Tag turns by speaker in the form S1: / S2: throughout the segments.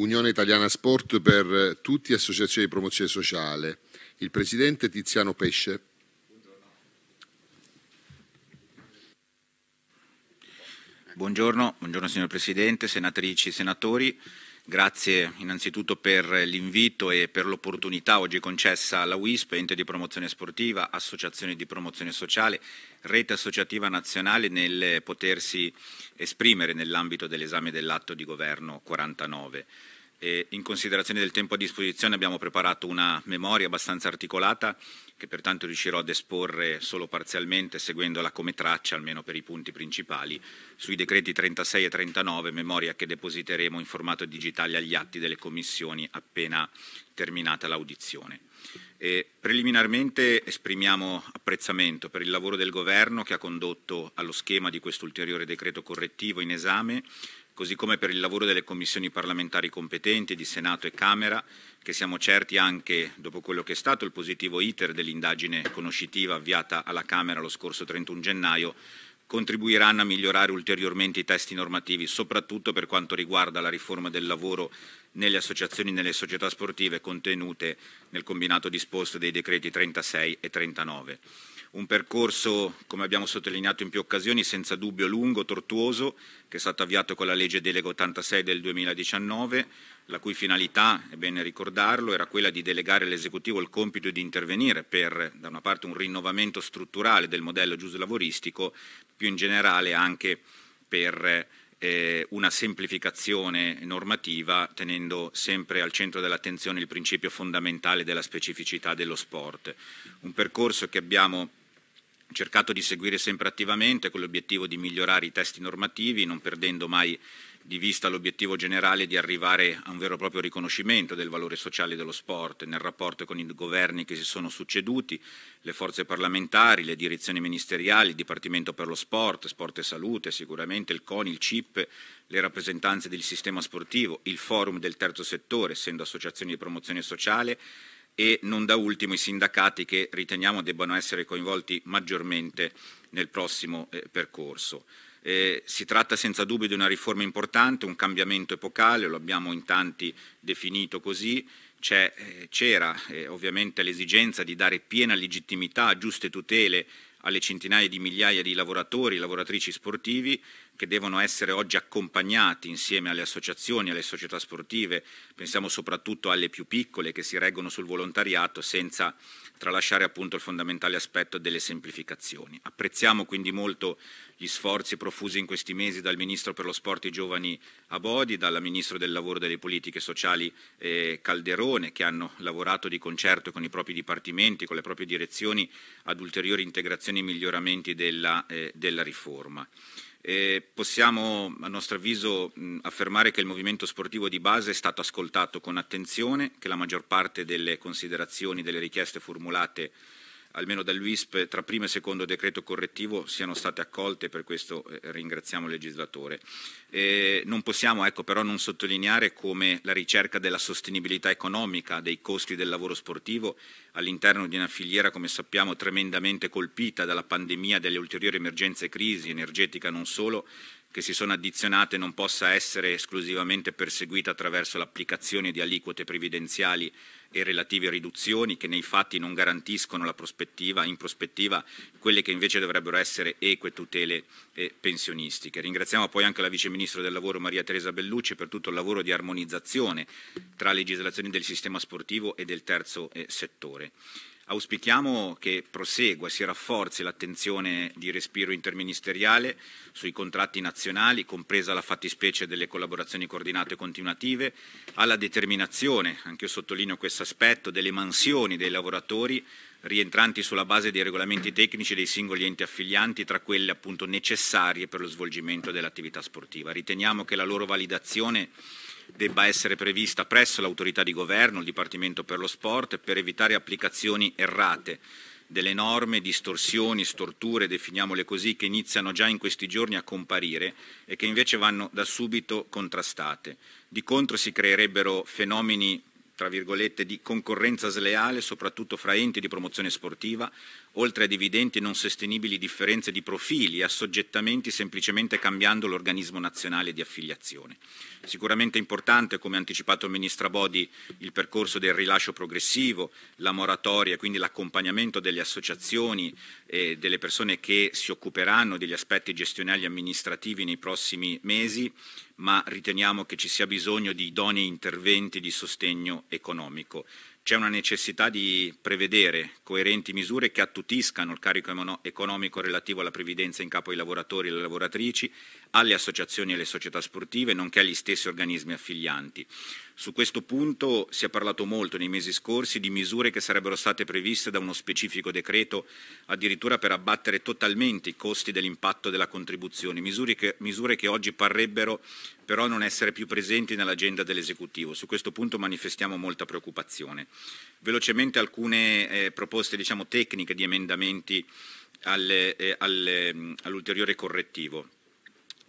S1: Unione Italiana Sport per eh, tutti Associazione di promozione sociale. Il presidente Tiziano Pesce. Buongiorno, buongiorno signor Presidente, senatrici e senatori. Grazie innanzitutto per l'invito e per l'opportunità oggi concessa alla WISP, ente di promozione sportiva, associazione di promozione sociale, rete associativa nazionale nel potersi esprimere nell'ambito dell'esame dell'atto di governo 49. E in considerazione del tempo a disposizione abbiamo preparato una memoria abbastanza articolata che pertanto riuscirò ad esporre solo parzialmente seguendola come traccia, almeno per i punti principali, sui decreti 36 e 39, memoria che depositeremo in formato digitale agli atti delle commissioni appena terminata l'audizione. E preliminarmente esprimiamo apprezzamento per il lavoro del Governo che ha condotto allo schema di quest'ulteriore decreto correttivo in esame così come per il lavoro delle commissioni parlamentari competenti di Senato e Camera, che siamo certi anche dopo quello che è stato il positivo iter dell'indagine conoscitiva avviata alla Camera lo scorso 31 gennaio, contribuiranno a migliorare ulteriormente i testi normativi, soprattutto per quanto riguarda la riforma del lavoro nelle associazioni e nelle società sportive contenute nel combinato disposto dei decreti 36 e 39. Un percorso, come abbiamo sottolineato in più occasioni, senza dubbio lungo, tortuoso, che è stato avviato con la legge delega 86 del 2019, la cui finalità, è bene ricordarlo, era quella di delegare all'esecutivo il compito di intervenire per, da una parte, un rinnovamento strutturale del modello giuslavoristico, più in generale anche per eh, una semplificazione normativa, tenendo sempre al centro dell'attenzione il principio fondamentale della specificità dello sport. Un percorso che abbiamo cercato di seguire sempre attivamente con l'obiettivo di migliorare i testi normativi, non perdendo mai di vista l'obiettivo generale di arrivare a un vero e proprio riconoscimento del valore sociale dello sport nel rapporto con i governi che si sono succeduti, le forze parlamentari, le direzioni ministeriali, il Dipartimento per lo Sport, Sport e Salute, sicuramente il CONI, il CIP, le rappresentanze del sistema sportivo, il Forum del terzo settore, essendo associazioni di promozione sociale e non da ultimo i sindacati che riteniamo debbano essere coinvolti maggiormente nel prossimo eh, percorso. Eh, si tratta senza dubbio di una riforma importante, un cambiamento epocale, lo abbiamo in tanti definito così. Eh, c'era eh, ovviamente l'esigenza di dare piena legittimità, giuste tutele alle centinaia di migliaia di lavoratori e lavoratrici sportivi, che devono essere oggi accompagnati insieme alle associazioni, alle società sportive, pensiamo soprattutto alle più piccole che si reggono sul volontariato senza tralasciare appunto il fondamentale aspetto delle semplificazioni. Apprezziamo quindi molto gli sforzi profusi in questi mesi dal Ministro per lo Sport e i Giovani Abodi, dal Ministro del Lavoro e delle Politiche Sociali eh, Calderone, che hanno lavorato di concerto con i propri dipartimenti, con le proprie direzioni ad ulteriori integrazioni e miglioramenti della, eh, della riforma. Eh, possiamo, a nostro avviso, mh, affermare che il movimento sportivo di base è stato ascoltato con attenzione, che la maggior parte delle considerazioni, delle richieste formulate almeno dall'UISP tra primo e secondo decreto correttivo siano state accolte, per questo eh, ringraziamo il legislatore. Eh, non possiamo ecco, però non sottolineare come la ricerca della sostenibilità economica dei costi del lavoro sportivo all'interno di una filiera, come sappiamo, tremendamente colpita dalla pandemia e dalle ulteriori emergenze e crisi energetica non solo, che si sono addizionate non possa essere esclusivamente perseguita attraverso l'applicazione di aliquote previdenziali e relative riduzioni che nei fatti non garantiscono prospettiva, in prospettiva quelle che invece dovrebbero essere eque tutele eh, pensionistiche. Ringraziamo poi anche la Vice Ministro del Lavoro Maria Teresa Bellucci per tutto il lavoro di armonizzazione tra legislazioni del sistema sportivo e del terzo eh, settore. Auspichiamo che prosegua, e si rafforzi l'attenzione di respiro interministeriale sui contratti nazionali, compresa la fattispecie delle collaborazioni coordinate e continuative, alla determinazione, anche io sottolineo questo aspetto, delle mansioni dei lavoratori rientranti sulla base dei regolamenti tecnici dei singoli enti affilianti tra quelle appunto necessarie per lo svolgimento dell'attività sportiva. Riteniamo che la loro validazione debba essere prevista presso l'autorità di governo, il Dipartimento per lo Sport, per evitare applicazioni errate delle norme, distorsioni, storture, definiamole così, che iniziano già in questi giorni a comparire e che invece vanno da subito contrastate. Di contro si creerebbero fenomeni tra virgolette, di concorrenza sleale, soprattutto fra enti di promozione sportiva, oltre ad evidenti e non sostenibili differenze di profili e assoggettamenti semplicemente cambiando l'organismo nazionale di affiliazione. Sicuramente importante, come ha anticipato il Ministro Bodi, il percorso del rilascio progressivo, la moratoria, quindi l'accompagnamento delle associazioni e delle persone che si occuperanno degli aspetti gestionali e amministrativi nei prossimi mesi, ma riteniamo che ci sia bisogno di idonei interventi di sostegno economico. C'è una necessità di prevedere coerenti misure che attutiscano il carico economico relativo alla previdenza in capo ai lavoratori e alle lavoratrici, alle associazioni e alle società sportive, nonché agli stessi organismi affilianti. Su questo punto si è parlato molto nei mesi scorsi di misure che sarebbero state previste da uno specifico decreto, addirittura per abbattere totalmente i costi dell'impatto della contribuzione, misure che, misure che oggi parrebbero però non essere più presenti nell'agenda dell'esecutivo. Su questo punto manifestiamo molta preoccupazione. Velocemente alcune eh, proposte diciamo, tecniche di emendamenti al, eh, al, all'ulteriore correttivo.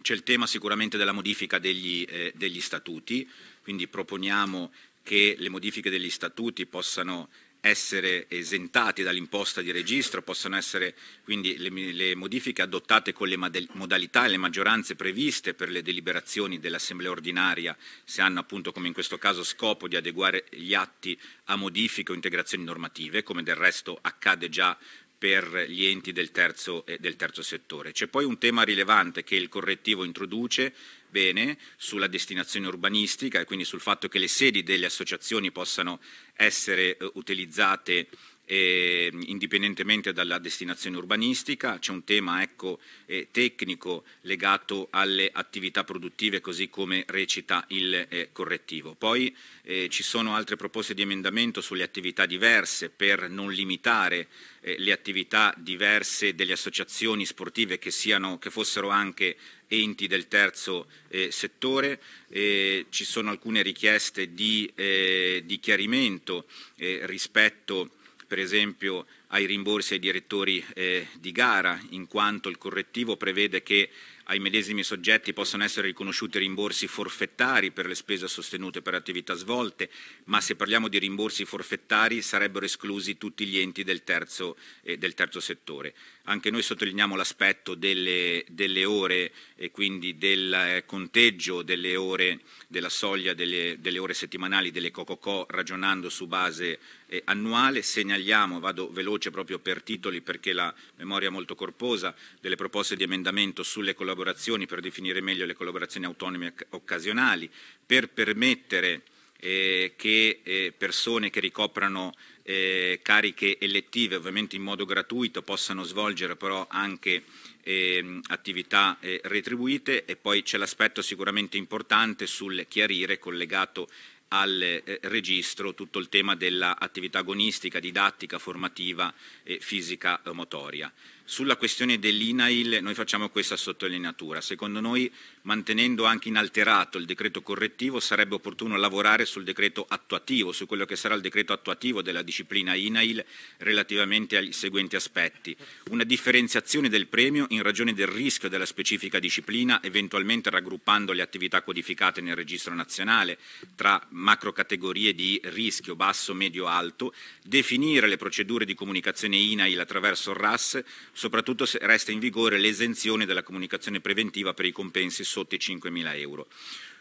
S1: C'è il tema sicuramente della modifica degli, eh, degli, statuti, quindi proponiamo che le modifiche degli statuti possano essere esentate dall'imposta di registro, possano essere quindi le, le modifiche adottate con le modalità e le maggioranze previste per le deliberazioni dell'Assemblea ordinaria, se hanno appunto come in questo caso scopo di adeguare gli atti a modifiche o integrazioni normative, come del resto accade già per gli enti del terzo, del terzo settore. C'è poi un tema rilevante che il correttivo introduce bene sulla destinazione urbanistica e quindi sul fatto che le sedi delle associazioni possano essere eh, utilizzate eh, indipendentemente dalla destinazione urbanistica, c'è un tema ecco, eh, tecnico legato alle attività produttive così come recita il eh, correttivo. Poi eh, ci sono altre proposte di emendamento sulle attività diverse per non limitare eh, le attività diverse delle associazioni sportive che, siano, che fossero anche enti del terzo eh, settore, eh, ci sono alcune richieste di, eh, di chiarimento eh, rispetto per esempio ai rimborsi ai direttori eh, di gara, in quanto il correttivo prevede che ai medesimi soggetti possano essere riconosciuti rimborsi forfettari per le spese sostenute per attività svolte, ma se parliamo di rimborsi forfettari sarebbero esclusi tutti gli enti del terzo, eh, del terzo settore. Anche noi sottolineiamo l'aspetto delle, delle, ore e quindi del eh, conteggio delle ore, della soglia delle, delle ore settimanali delle COCOCO ragionando su base eh, annuale. Segnaliamo, vado veloce proprio per titoli perché la memoria è molto corposa, delle proposte di emendamento sulle collaborazioni per definire meglio le collaborazioni autonome occasionali, per permettere eh, che eh, persone che ricoprano eh, cariche elettive, ovviamente in modo gratuito, possano svolgere però anche ehm, attività eh, retribuite e poi c'è l'aspetto sicuramente importante sul chiarire collegato al eh, registro tutto il tema dell'attività agonistica, didattica, formativa e fisica motoria. Sulla questione dell'INAIL noi facciamo questa sottolineatura. Secondo noi, mantenendo anche inalterato il decreto correttivo, sarebbe opportuno lavorare sul decreto attuativo, su quello che sarà il decreto attuativo della disciplina INAIL relativamente ai seguenti aspetti. Una differenziazione del premio in ragione del rischio della specifica disciplina, eventualmente raggruppando le attività codificate nel registro nazionale tra macrocategorie di rischio basso, medio, alto, definire le procedure di comunicazione INAIL attraverso il RAS soprattutto se resta in vigore l'esenzione della comunicazione preventiva per i compensi sotto i 5.000 euro.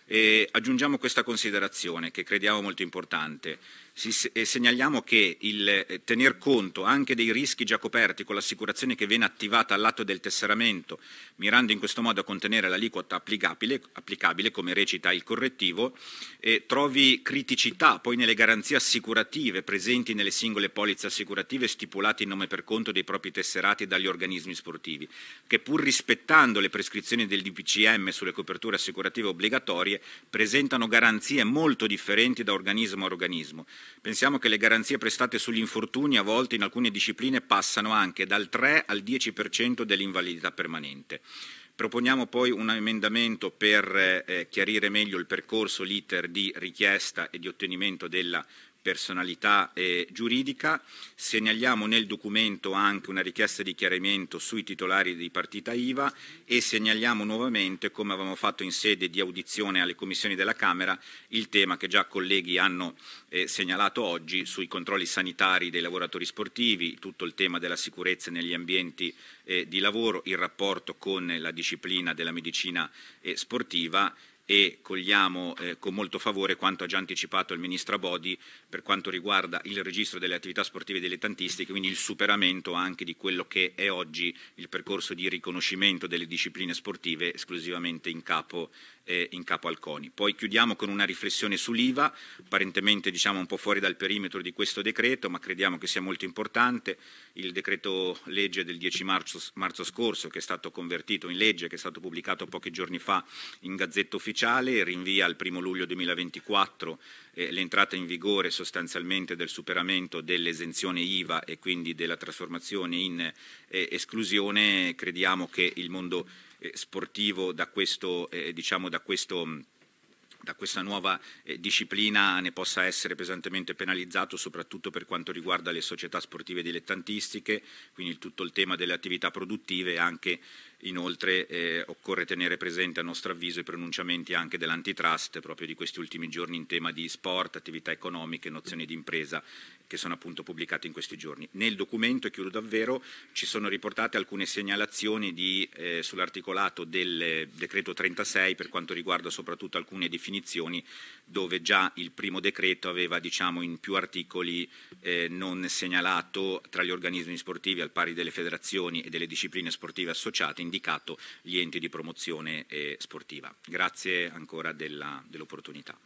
S1: E aggiungiamo questa considerazione che crediamo molto importante segnaliamo che il eh, tener conto anche dei rischi già coperti con l'assicurazione che viene attivata all'atto del tesseramento, mirando in questo modo a contenere l'aliquota applicabile, applicabile, come recita il correttivo, eh, trovi criticità poi nelle garanzie assicurative presenti nelle singole polizze assicurative stipulate in nome per conto dei propri tesserati dagli organismi sportivi, che pur rispettando le prescrizioni del DPCM sulle coperture assicurative obbligatorie, presentano garanzie molto differenti da organismo a organismo Pensiamo che le garanzie prestate sugli infortuni a volte in alcune discipline passano anche dal 3 al 10% dell'invalidità permanente. Proponiamo poi un emendamento per eh, chiarire meglio il percorso, l'iter di richiesta e di ottenimento della personalità eh, giuridica. Segnaliamo nel documento anche una richiesta di chiarimento sui titolari di partita IVA e segnaliamo nuovamente, come avevamo fatto in sede di audizione alle commissioni della Camera, il tema che già colleghi hanno eh, segnalato oggi sui controlli sanitari dei lavoratori sportivi, tutto il tema della sicurezza negli ambienti eh, di lavoro, il rapporto con la disciplina della medicina eh, sportiva e cogliamo eh, con molto favore quanto ha già anticipato il Ministro Abodi per quanto riguarda il registro delle attività sportive dilettantistiche, quindi il superamento anche di quello che è oggi il percorso di riconoscimento delle discipline sportive esclusivamente in capo, eh, in capo al CONI. Poi chiudiamo con una riflessione sull'IVA, apparentemente diciamo un po' fuori dal perimetro di questo decreto, ma crediamo che sia molto importante. Il decreto legge del 10 marzo, marzo scorso, che è stato convertito in legge, che è stato pubblicato pochi giorni fa in Gazzetta Ufficiale, ufficiale rinvia al 1 luglio 2024 eh, l'entrata in vigore sostanzialmente del superamento dell'esenzione IVA e quindi della trasformazione in eh, esclusione. Crediamo che il mondo eh, sportivo da questo, eh, diciamo da questo mm, da questa nuova eh, disciplina ne possa essere pesantemente penalizzato, soprattutto per quanto riguarda le società sportive dilettantistiche, quindi tutto il tema delle attività produttive e anche Inoltre eh, occorre tenere presente a nostro avviso i pronunciamenti anche dell'antitrust proprio di questi ultimi giorni in tema di sport, attività economiche, nozioni di impresa che sono appunto pubblicate in questi giorni. Nel documento, e chiudo davvero, ci sono riportate alcune segnalazioni di, eh, sull'articolato del decreto 36 per quanto riguarda soprattutto alcune definizioni dove già il primo decreto aveva diciamo, in più articoli eh, non segnalato tra gli organismi sportivi al pari delle federazioni e delle discipline sportive associate indicato gli enti di promozione eh, sportiva. Grazie ancora dell'opportunità.